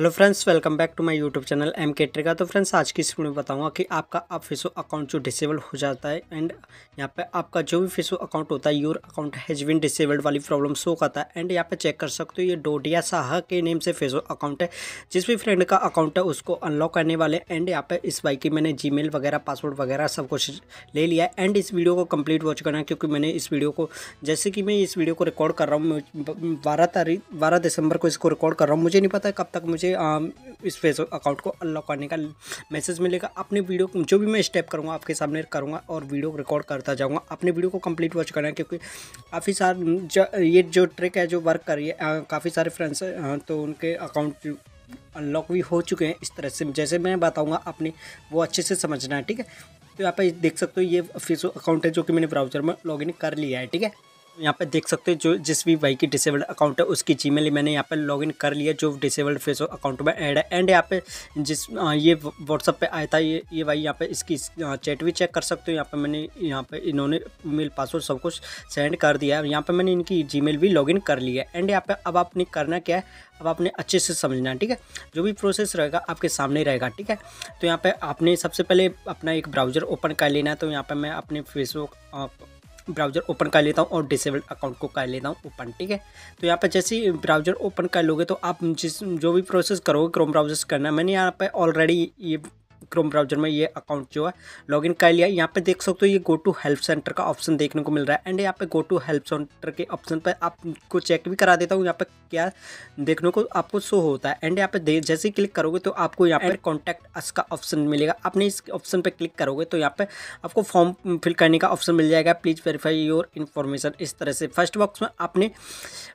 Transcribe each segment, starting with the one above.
hello friends welcome back to my YouTube channel M के ट्रिका तो फ्रेंड्स आज की इस वीडियो में बताऊंगा कि आपका आप फेसो अकाउंट जो डिसेबल हो जाता है एंड यहाँ पे आपका जो भी फेसो अकाउंट होता है your account has been disabled वाली प्रॉब्लम शो करता है एंड यहाँ पे चेक कर सकते हो ये डोडिया साह के नेम से फेसो अकाउंट है जिस भी फ्रेंड का अकाउंट है उसको अनलॉक करने वाले एंड यहाँ पर इस बाइक की मैंने जी वगैरह पासवर्ड वगैरह सब कुछ ले लिया एंड इस वीडियो को कम्प्लीट वॉच करना क्योंकि मैंने इस वीडियो को जैसे कि मैं इस वीडियो को रिकॉर्ड कर रहा हूँ बारह तारीख बारह दिसंबर को इसको रिकॉर्ड कर रहा हूँ मुझे नहीं पता कब तक मुझे आम इस फेसबुक अकाउंट को अनलॉक करने का मैसेज मिलेगा अपने वीडियो जो भी मैं स्टेप करूँगा आपके सामने करूँगा और वीडियो रिकॉर्ड करता जाऊँगा अपने वीडियो को कंप्लीट वॉच करना क्योंकि काफ़ी सारे ये जो ट्रिक है जो वर्क कर रही है काफ़ी सारे फ्रेंड्स तो उनके अकाउंट अनलॉक भी हो चुके हैं इस तरह से जैसे मैं बताऊँगा अपने वो अच्छे से समझना है ठीक है तो यहाँ पर देख सकते हो ये फेसबुक अकाउंट है जो कि मैंने ब्राउजर में लॉगिन कर लिया है ठीक है यहाँ पे देख सकते हो जो जिस भी भाई की डिसेबल्ड अकाउंट है उसकी जीमेल मैंने यहाँ पे लॉगिन कर लिया जो डिसेबल्ड फेसबुक अकाउंट में ऐड है एंड यहाँ पे जिस ये व्हाट्सअप पे आया था ये ये भाई यहाँ पे इसकी चैट भी चेक कर सकते हो यहाँ पे मैंने यहाँ पे इन्होंने मेल पासवर्ड सब कुछ सेंड कर दिया है यहाँ पर मैंने इनकी जी भी लॉगिन कर लिया है एंड यहाँ पर अब आपने करना क्या है अब आपने अच्छे से समझना है ठीक है जो भी प्रोसेस रहेगा आपके सामने रहेगा ठीक है तो यहाँ पर आपने सबसे पहले अपना एक ब्राउज़र ओपन कर लेना है तो यहाँ पर मैं अपने फेसबुक ब्राउज़र ओपन कर लेता हूँ और डिसेबल्ड अकाउंट को कर लेता हूँ ओपन ठीक है तो यहाँ पर जैसे ही ब्राउज़र ओपन कर लोगे तो आप जिस जो भी प्रोसेस करोगे क्रोम ब्राउज़र करना मैंने यहाँ पर ऑलरेडी ये क्रोम ब्राउजर में ये अकाउंट जो है लॉगिन कर लिया यहाँ पे देख सकते हो ये गो टू हेल्प सेंटर का ऑप्शन देखने को मिल रहा है एंड यहाँ पे गो टू हेल्प सेंटर के ऑप्शन पर आपको चेक भी करा देता हूँ यहाँ पे क्या देखने को आपको शो होता है एंड यहाँ पे जैसे ही क्लिक करोगे तो आपको यहाँ पर कॉन्टैक्ट अस का ऑप्शन मिलेगा आपने इस ऑप्शन पर क्लिक करोगे तो यहाँ पर आपको फॉर्म फिल करने का ऑप्शन मिल जाएगा प्लीज़ वेरीफाई योर इन्फॉर्मेशन इस तरह से फर्स्ट बॉक्स में आपने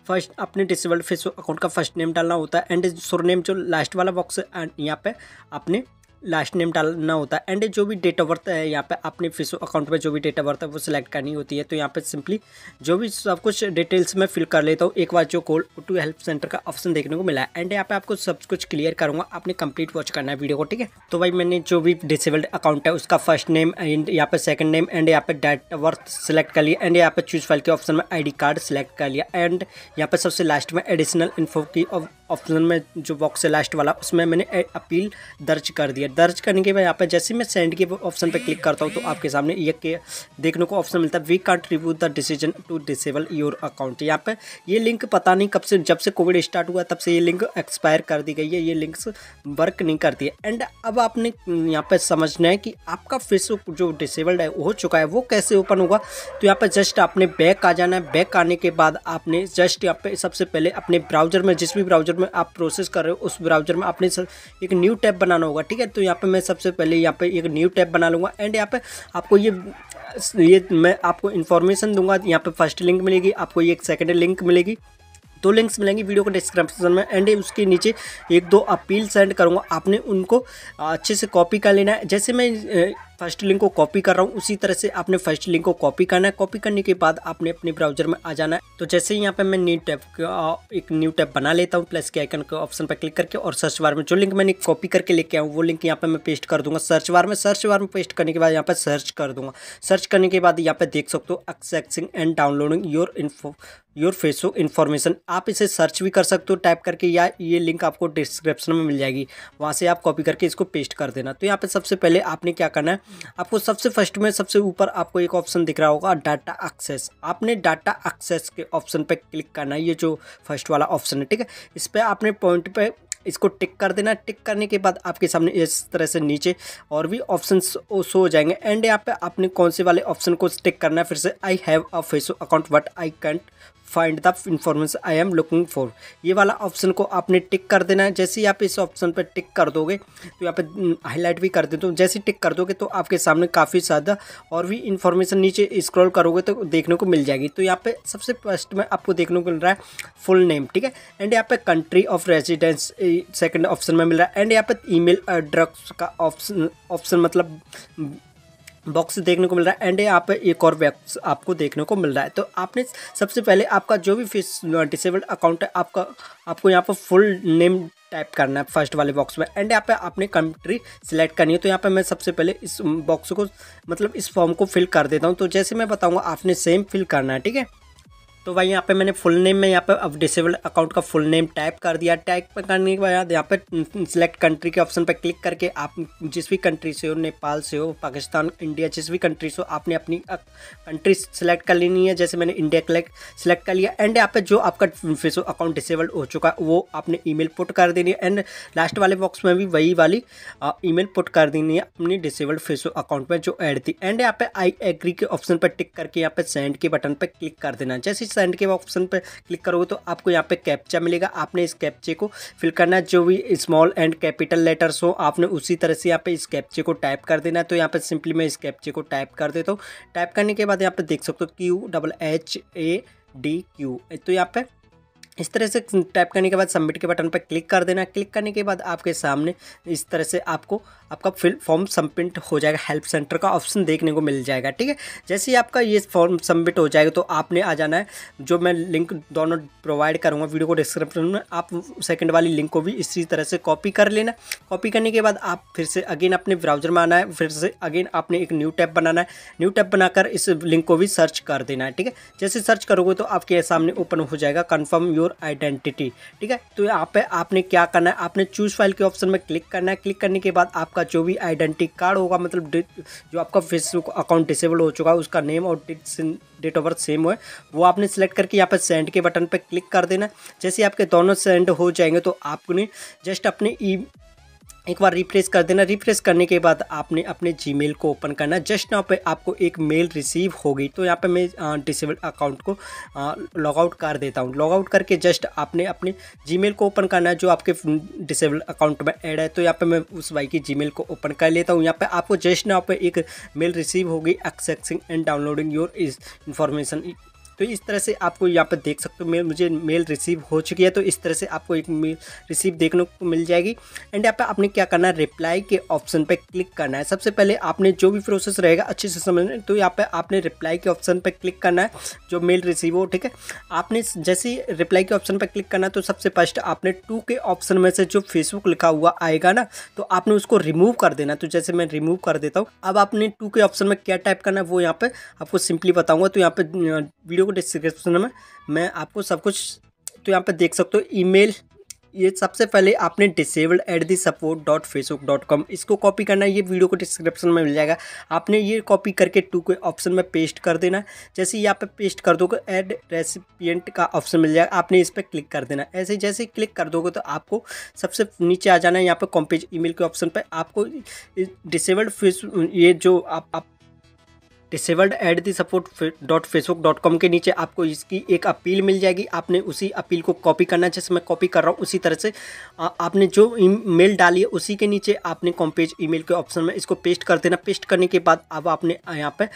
फर्स्ट अपने डिसेबल्ड फेसबुक अकाउंट का फर्स्ट नेम डालना होता है एंड सुर नेम जो लास्ट वाला बॉक्स एंड यहाँ पे आपने लास्ट नेम डालना होता है एंड जो भी डेट ऑफ बर्थ है यहाँ पे अपने फेसबुक अकाउंट में जो भी डेट ऑफ बर्थ है वो सिलेक्ट करनी होती है तो यहाँ पे सिंपली जो भी सब कुछ डिटेल्स में फिल कर लेता हूँ एक बार जो कॉल टू हेल्प सेंटर का ऑप्शन देखने को मिला है एंड यहाँ पे आपको सब कुछ क्लियर करूँगा आपने कंप्लीट वॉच करना है वीडियो को ठीक है तो भाई मैंने जो भी डिसेबल्ड अकाउंट है उसका फर्स्ट नेम एंड यहाँ पे सेकंड नेम एंड यहाँ पे डेट ऑफ बर्थ सेलेक्ट कर लिया एंड यहाँ पे चूज फाइल के ऑप्शन में आई कार्ड सेलेक्ट कर लिया एंड यहाँ पे सबसे लास्ट में एडिशनल इन्फो की ऑप्शन में जो बॉक्स है लास्ट वाला उसमें मैंने अपील दर्ज कर दिया दर्ज करने के बाद यहाँ पर जैसे मैं सेंड के ऑप्शन पर क्लिक करता हूँ तो आपके सामने ये के देखने को ऑप्शन मिलता है we can't review the decision to disable your account यहाँ पर ये लिंक पता नहीं कब से जब से कोविड स्टार्ट हुआ तब से ये लिंक एक्सपायर कर दी गई है ये लिंक्स वर्क नहीं करती है एंड अब आपने यहाँ पर समझना है कि आपका फेसबुक जो डिसेबल्ड है हो चुका है वो कैसे ओपन होगा तो यहाँ पर जस्ट आपने बैक आ जाना है बैक आने के बाद आपने जस्ट यहाँ पे सबसे पहले अपने ब्राउजर में जिस भी ब्राउजर ब्राउजर में आप प्रोसेस कर रहे हो उस ब्राउजर में आपने एक न्यू टैब बनाना होगा ठीक है तो यहाँ पर मैं सबसे पहले यहाँ पर एक न्यू टैब बना लूँगा एंड यहाँ पर आपको ये ये मैं आपको इन्फॉर्मेशन दूंगा यहाँ पे फर्स्ट लिंक मिलेगी आपको ये एक सेकेंड लिंक मिलेगी दो लिंक्स मिलेंगे वीडियो को डिस्क्रिप्शन में एंड उसके नीचे एक दो अपील सेंड करूँगा आपने उनको अच्छे से कॉपी कर लेना है जैसे मैं फर्स्ट लिंक को कॉपी कर रहा हूँ उसी तरह से आपने फर्स्ट लिंक को कॉपी करना है कॉपी करने के बाद आपने अपने ब्राउजर में आ जाना है तो जैसे ही यहाँ पे मैं न्यू टैब एक न्यू टैब बना लेता हूँ प्लस के आइकन के ऑप्शन पर क्लिक करके और सर्च बार में जो लिंक मैंने कॉपी करके लेके आऊँ वो लिंक यहाँ पर मैं पेस्ट कर दूंगा सर्च बार में सर्च बार में पेस्ट करने के बाद यहाँ पर सर्च कर दूंगा सर्च करने के बाद यहाँ पर देख सकते हो accessing and downloading your info your Facebook information आप इसे सर्च भी कर सकते हो टाइप करके या ये लिंक आपको डिस्क्रिप्शन में मिल जाएगी वहाँ से आप कॉपी करके इसको पेस्ट कर देना तो यहाँ पे सबसे पहले आपने क्या करना है आपको सबसे फर्स्ट में सबसे ऊपर आपको एक ऑप्शन दिख रहा होगा डाटा एक्सेस आपने डाटा एक्सेस के ऑप्शन पर क्लिक करना है ये जो फर्स्ट वाला ऑप्शन है ठीक है इस पर आपने पॉइंट पर इसको टिक कर देना टिक करने के बाद आपके सामने इस तरह से नीचे और भी ऑप्शन शो हो जाएंगे एंड यहाँ पे आपने कौन से वाले ऑप्शन को टिक करना है फिर से I have a Facebook account but I can't find the information I am looking for ये वाला ऑप्शन को आपने टिक कर देना है जैसे ही आप इस ऑप्शन पर टिक कर दोगे तो यहाँ पे हाईलाइट हम्म, भी कर देते हो जैसे टिक कर दोगे तो आपके सामने काफ़ी ज़्यादा और भी इंफॉर्मेशन नीचे स्क्रॉल करोगे तो देखने को मिल जाएगी तो यहाँ पे सबसे फर्स्ट में आपको देखने को मिल रहा है फुल नेम ठीक है एंड यहाँ पे country of residence second option में मिल रहा है एंड यहाँ पे ई मेल का ऑप्शन ऑप्शन मतलब बॉक्स देखने को मिल रहा है एंड यहाँ पर एक और बॉक्स आपको देखने को मिल रहा है तो आपने सबसे पहले आपका जो भी फीस डिसेबल्ड अकाउंट है आपका आपको यहाँ पर फुल नेम टाइप करना है फर्स्ट वाले बॉक्स में एंड यहाँ पे आपने कंट्री सिलेक्ट करनी है तो यहाँ पे मैं सबसे पहले इस बॉक्स को मतलब इस फॉर्म को फिल कर देता हूँ तो जैसे मैं बताऊँगा आपने सेम फिल करना है ठीक है तो भाई यहाँ पे मैंने फुल नेम में यहाँ पे अब डिसेबल्ड अकाउंट का फुल नेम टाइप कर दिया टाइप करने के बाद यहाँ पे सिलेक्ट कंट्री के ऑप्शन पर क्लिक करके आप जिस भी कंट्री से हो नेपाल से हो पाकिस्तान इंडिया जिस भी कंट्री से हो आपने अपनी कंट्री सेलेक्ट कर लेनी है जैसे मैंने इंडिया कलेक्ट सेलेक्ट कर लिया एंड यहाँ पे जो आपका फेसो अकाउंट डिसेबल्ड हो चुका है वो आपने मेल पुट कर देनी है एंड लास्ट वाले बॉक्स में भी वही वाली मेल पुट कर देनी है अपनी डिसेबल्ड फेसो अकाउंट में जो एड थी एंड यहाँ पे आई एग्री के ऑप्शन पर टिक करके यहाँ पे सेंड के बटन पर क्लिक कर देना जैसे सेंड के ऑप्शन पर क्लिक करोगे तो आपको यहाँ पे कैप्चा मिलेगा आपने इस कैप्चे को फिल करना जो भी स्मॉल एंड कैपिटल लेटर्स हो आपने उसी तरह से यहाँ पे इस कैप्चे को टाइप कर देना है तो यहाँ पे सिंपली मैं इस कैप्चे को टाइप कर देता हूँ टाइप करने के बाद यहाँ पे देख सकते हो Q double H A D Q तो यहाँ पे इस तरह से टाइप करने के बाद सबमिट के बटन पर क्लिक कर देना क्लिक करने के बाद आपके सामने इस तरह से आपको आपका फिल फॉर्म सबमिट हो जाएगा हेल्प सेंटर का ऑप्शन देखने को मिल जाएगा ठीक है जैसे ही आपका ये फॉर्म सबमिट हो जाएगा तो आपने आ जाना है जो मैं लिंक दोनों प्रोवाइड करूँगा वीडियो को डिस्क्रिप्शन में आप सेकेंड वाली लिंक को भी इसी तरह से कॉपी कर लेना कॉपी करने के बाद आप फिर से अगेन अपने ब्राउजर में आना है फिर से अगेन आपने एक न्यू टैप बनाना है न्यू टैप बनाकर इस लिंक को भी सर्च कर देना है ठीक है जैसे सर्च करोगे तो आपके सामने ओपन हो जाएगा कन्फर्म योर आइडेंटिटी ठीक है तो यहाँ पर आपने क्या करना है आपने चूज फाइल के ऑप्शन में क्लिक करना है क्लिक करने के बाद आप आपका जो भी आइडेंटिटी कार्ड होगा मतलब जो आपका फेसबुक अकाउंट डिसेबल हो चुका है उसका नेम और डेट ऑफ बर्थ सेम है वो आपने सेलेक्ट करके यहाँ पर सेंड के बटन पर क्लिक कर देना जैसे आपके दोनों सेंड हो जाएंगे तो आपने जस्ट अपने ई एक बार रिफ्रेश कर देना रिफ्रेश करने के बाद आपने अपने जीमेल को ओपन करना जस्ट यहाँ पे आपको एक मेल रिसीव होगी तो यहाँ पे मैं डिसेबल अकाउंट को लॉगआउट कर देता हूँ लॉगआउट करके जस्ट आपने अपने जीमेल को ओपन करना है जो आपके डिसेबल अकाउंट में ऐड है तो यहाँ पे मैं उस भाई की जी को ओपन कर लेता हूँ यहाँ पर आपको जस्ट यहाँ पे एक मेल रिसीव होगी एक्सेसिंग एंड डाउनलोडिंग योर इस इन्फॉर्मेशन तो इस तरह से आपको यहाँ पर देख सकते हो मेल मुझे मेल रिसीव हो चुकी है तो इस तरह से आपको एक मेल रिसीव देखने को मिल जाएगी एंड यहाँ पर आपने क्या करना है रिप्लाई के ऑप्शन पर क्लिक करना है सबसे पहले आपने जो भी प्रोसेस रहेगा अच्छे से समझना तो यहाँ पर आपने रिप्लाई के ऑप्शन पर क्लिक करना है जो मेल रिसीव हो ठीक है आपने जैसे रिप्लाई के ऑप्शन पर क्लिक करना तो सबसे फर्स्ट आपने टू के ऑप्शन में से जो फेसबुक लिखा हुआ आएगा ना तो आपने उसको रिमूव कर देना तो जैसे मैं रिमूव कर देता हूँ अब आपने टू के ऑप्शन में क्या टाइप करना है वो यहाँ पर आपको सिंपली बताऊँगा तो यहाँ पर वीडियो वीडियो को डिस्क्रिप्शन में मैं आपको सब कुछ तो यहाँ पर देख सकते हो ईमेल ये सबसे पहले आपने disable at the support dot Facebook dot com इसको कॉपी करना है ये वीडियो को डिस्क्रिप्शन में मिल जाएगा आपने ये कॉपी करके टू के ऑप्शन में पेस्ट कर देना जैसे यहाँ पे पेस्ट कर दोगे एड रेसिपियंट का ऑप्शन मिल जाएगा आपने इस पर क्लिक कर देना ऐसे जैसे क्लिक कर दोगे तो आपको सबसे नीचे आ जाना है यहाँ पर कॉम्पेज ई के ऑप्शन पर आपको डिसेबल्ड फेस ये जो आप, आप disabled at the support dot Facebook dot com के नीचे आपको इसकी एक अपील मिल जाएगी आपने उसी अपील को कॉपी करना जैसे मैं कॉपी कर रहा हूँ उसी तरह से आ, आपने जो मेल डाली है उसी के नीचे आपने कॉम्पेज ईमेल के ऑप्शन में इसको पेस्ट कर देना पेस्ट करने के बाद अब आपने यहाँ पर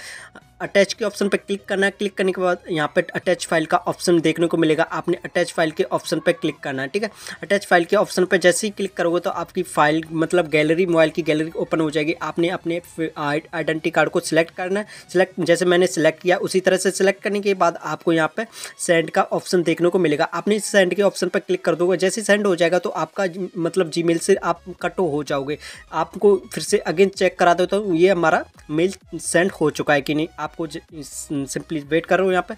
अटैच के ऑप्शन पर क्लिक करना है क्लिक करने के बाद यहाँ पर अटैच फाइल का ऑप्शन देखने को मिलेगा आपने अटैच फाइल के ऑप्शन पर क्लिक करना है ठीक है अटैच फाइल के ऑप्शन पर जैसे ही क्लिक करोगे तो आपकी फाइल मतलब गैलरी मोबाइल की गैलरी ओपन हो जाएगी आपने अपने आइडेंटिटी कार्ड को सिलेक्ट करना है सेलेक्ट जैसे मैंने सेलेक्ट किया उसी तरह से सिलेक्ट करने के बाद आपको यहाँ पर सेंड का ऑप्शन देखने को मिलेगा आपने इस सेंड के ऑप्शन पर क्लिक कर दोगे जैसे सेंड हो जाएगा तो आपका मतलब जी से आप कट हो जाओगे आपको फिर से अगेन चेक करा देता तो हूँ ये हमारा मेल सेंड हो चुका है कि नहीं आपको सिंपली वेट कर रहा हूँ यहाँ पर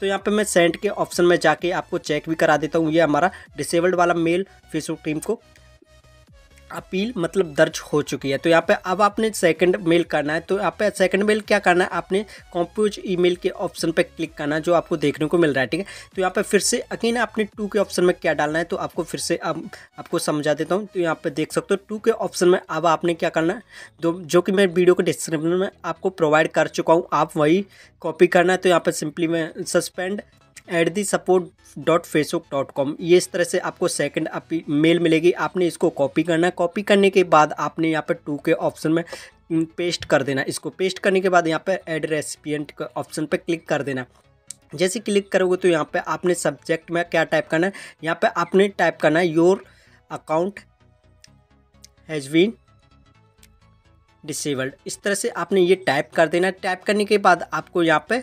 तो यहाँ पे मैं सेंड के ऑप्शन में जाके आपको चेक भी करा देता हूँ ये हमारा डिसेबल्ड वाला मेल फेसबुक टीम को अपील मतलब दर्ज हो चुकी है तो यहाँ पे अब आपने सेकंड मेल करना है तो यहाँ पे सेकंड मेल क्या करना है आपने कॉम्प्यूज ईमेल के ऑप्शन पे क्लिक करना है जो आपको देखने को मिल रहा है ठीक है तो यहाँ पे फिर से अगेन आपने टू के ऑप्शन में क्या डालना है तो आपको फिर से अब आप, आपको समझा देता हूँ तो यहाँ पर देख सकते हो टू के ऑप्शन में अब आपने क्या करना है तो जो कि मैं वीडियो के डिस्क्रिप्शन में आपको प्रोवाइड कर चुका हूँ आप वही कॉपी करना है तो यहाँ पर सिंपली मैं suspend at the support dot Facebook dot com ये इस तरह से आपको सेकंड मेल मिलेगी आपने इसको कॉपी करना है कॉपी करने के बाद आपने यहाँ पर टू के ऑप्शन में पेस्ट कर देना इसको पेस्ट करने के बाद यहाँ पर एड रेसिपियंट के ऑप्शन पर क्लिक कर देना जैसे क्लिक करोगे तो यहाँ पर आपने सब्जेक्ट में क्या टाइप करना है यहाँ पर आपने टाइप करना है your account has been disabled इस तरह से आपने ये टाइप कर देना टाइप करने के बाद आपको यहाँ पर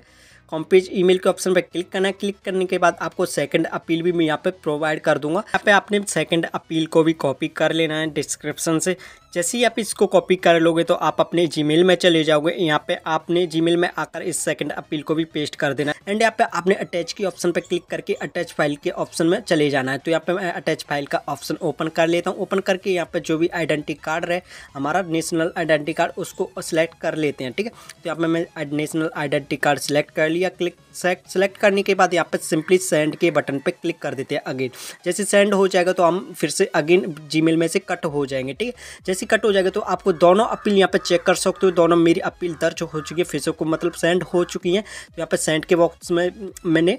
होम पेज ईमेल के ऑप्शन पर क्लिक करना है क्लिक करने के बाद आपको सेकंड अपील भी मैं यहाँ पे प्रोवाइड कर दूंगा यहाँ पे आपने सेकंड अपील को भी कॉपी कर लेना है डिस्क्रिप्शन से जैसे ही आप इसको कॉपी कर लोगे तो आप अपने जीमेल में चले जाओगे यहाँ पे आपने जीमेल में आकर इस सेकंड अपील को भी पेस्ट कर देना एंड यहाँ पे आपने अटैच की ऑप्शन पे क्लिक करके अटैच फाइल के ऑप्शन में चले जाना है तो यहाँ पे मैं अटैच फाइल का ऑप्शन ओपन कर लेता हूँ ओपन करके यहाँ पे जो भी आइडेंटिटी कार्ड रहे हमारा नेशनल आइडेंटिटी कार्ड उसको सिलेक्ट कर लेते हैं ठीक है तो यहाँ पे मैं नेशनल आइडेंटिटी कार्ड सेलेक्ट कर लिया क्लिक सेलेक्ट करने के बाद यहाँ पे सिंपली सेंड के बटन पे क्लिक कर देते हैं अगेन जैसे सेंड हो जाएगा तो हम फिर से अगेन जीमेल में से कट हो जाएंगे ठीक है जैसे से कट हो जाएगा तो आपको दोनों अपील यहाँ पे चेक कर सकते हो दोनों मेरी अपील दर्ज हो चुकी है फेसबुक को मतलब सेंड हो चुकी है तो यहाँ पे सेंड के बॉक्स में मैंने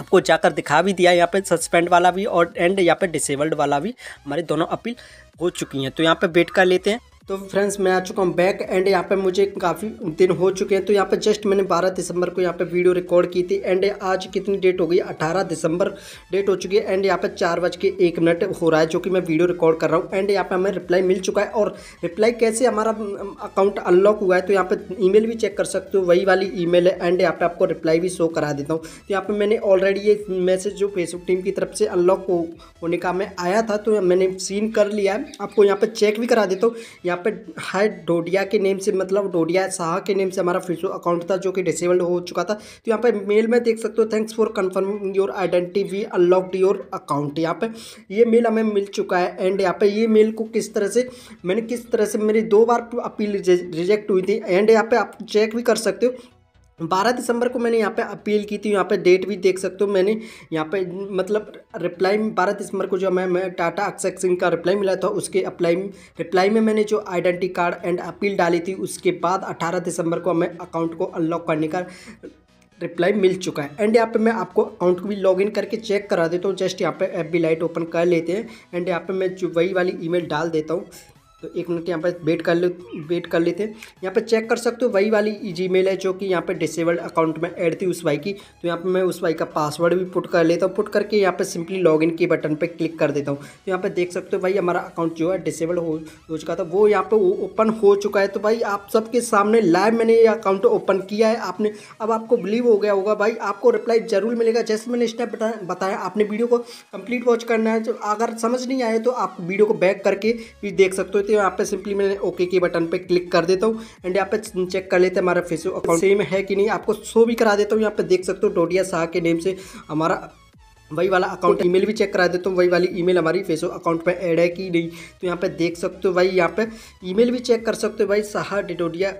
आपको जाकर दिखा भी दिया यहाँ पे सस्पेंड वाला भी और एंड यहाँ पे डिसेबल्ड वाला भी हमारी दोनों अपील हो चुकी हैं तो यहाँ पे वेट कर लेते हैं तो फ्रेंड्स मैं आ चुका हूँ बैक एंड यहाँ पे मुझे काफ़ी दिन हो चुके हैं तो यहाँ पे जस्ट मैंने 12 दिसंबर को यहाँ पे वीडियो रिकॉर्ड की थी एंड आज कितनी डेट हो गई 18 दिसंबर डेट हो चुकी है एंड यहाँ पे चार बज के एक मिनट हो रहा है जो कि मैं वीडियो रिकॉर्ड कर रहा हूँ एंड यहाँ पे हमें रिप्लाई मिल चुका है और रिप्लाई कैसे हमारा अकाउंट अनलॉक हुआ है तो यहाँ पर ई भी चेक कर सकते हो वही वाली ई है एंड यहाँ पर आपको रिप्लाई भी शो करा देता हूँ तो यहाँ पर मैंने ऑलरेडी ये मैसेज जो फेसबुक टीम की तरफ से अनलॉक होने का मैं आया था तो मैंने सीन कर लिया है आपको यहाँ पर चेक भी करा देता हूँ यहाँ यहाँ पे है डोडिया के नेम से मतलब डोडिया शाह के नेम से हमारा फेसबुक अकाउंट था जो कि डिसेबल्ड हो चुका था तो यहाँ पर मेल में देख सकते हो thanks for confirming your identity we unlocked your account यहाँ पर ये मेल हमें मिल चुका है एंड यहाँ पर ये मेल को किस तरह से मैंने किस तरह से मेरी दो बार अपील रिजेक्ट हुई थी एंड यहाँ पर आप चेक भी कर सकते हो बारह दिसंबर को मैंने यहाँ पे अपील की थी यहाँ पे डेट भी देख सकते हो मैंने यहाँ पे मतलब रिप्लाई बारह दिसंबर को जो मैं मैं टाटा अक्षय सिंह का रिप्लाई मिला था उसके अप्लाई रिप्लाई में मैंने जो आइडेंटी कार्ड एंड अपील डाली थी उसके बाद अठारह दिसंबर को हमें अकाउंट को अनलॉक करने का रिप्लाई मिल चुका है एंड यहाँ पे मैं आपको अकाउंट को भी लॉगिन करके चेक करा देता हूँ जस्ट यहाँ पे एफ बी लाइट ओपन कर लेते हैं एंड यहाँ पे मैं जो वही वाली ईमेल डाल देता हूँ तो एक मिनट यहाँ पर वेट कर ले वेट कर लेते हैं यहाँ पर चेक कर सकते हो वही वाली जी मेल है जो कि यहाँ पर डिसेबल्ड अकाउंट में ऐड थी उस भाई की तो यहाँ पर मैं उस भाई का पासवर्ड भी पुट कर लेता हूँ पुट करके यहाँ पर सिंपली लॉग इन के बटन पर क्लिक कर देता हूँ तो यहाँ पर देख सकते हो भाई हमारा अकाउंट जो है डिसेबल हो, हो चुका था वो यहाँ पर ओपन हो चुका है तो भाई आप सबके सामने लाइव मैंने ये अकाउंट ओपन किया है आपने अब आपको बिलीव हो गया होगा भाई आपको रिप्लाई जरूर मिलेगा जैसे मैंने स्टेप बताया आपने वीडियो को कंप्लीट वॉच करना है तो अगर समझ नहीं आए तो आप वीडियो को बैक करके भी देख सकते हो सकते हो यहाँ पे सिंपली मैं ओके के बटन पे क्लिक कर देता हूँ एंड यहाँ पे चेक कर लेते हैं हमारा फेसबुक अकाउंट सेम है कि नहीं आपको शो भी करा देता हूँ यहाँ पे देख सकते हो डोडिया शाह के नेम से हमारा वही वाला अकाउंट ईमेल भी चेक करा देते हो वही वाली ईमेल हमारी फेसबुक अकाउंट पे ऐड है कि नहीं तो यहाँ पे देख सकते हो भाई यहाँ पे ईमेल भी चेक कर सकते हो भाई सहा डिटोडिया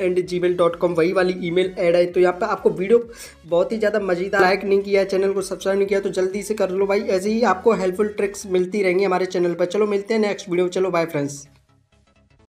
and Gmail dot com वही वाली ईमेल ऐड है तो यहाँ पे आपको वीडियो बहुत ही ज़्यादा मज़ेदार लाइक नहीं किया चैनल को सब्सक्राइब नहीं किया तो जल्दी से कर लो भाई ऐसे ही आपको हेल्पफुल ट्रिक्स मिलती रहेंगी हमारे चैनल पर चलो मिलते हैं नेक्स्ट वीडियो चलो बाय फ्रेंड्स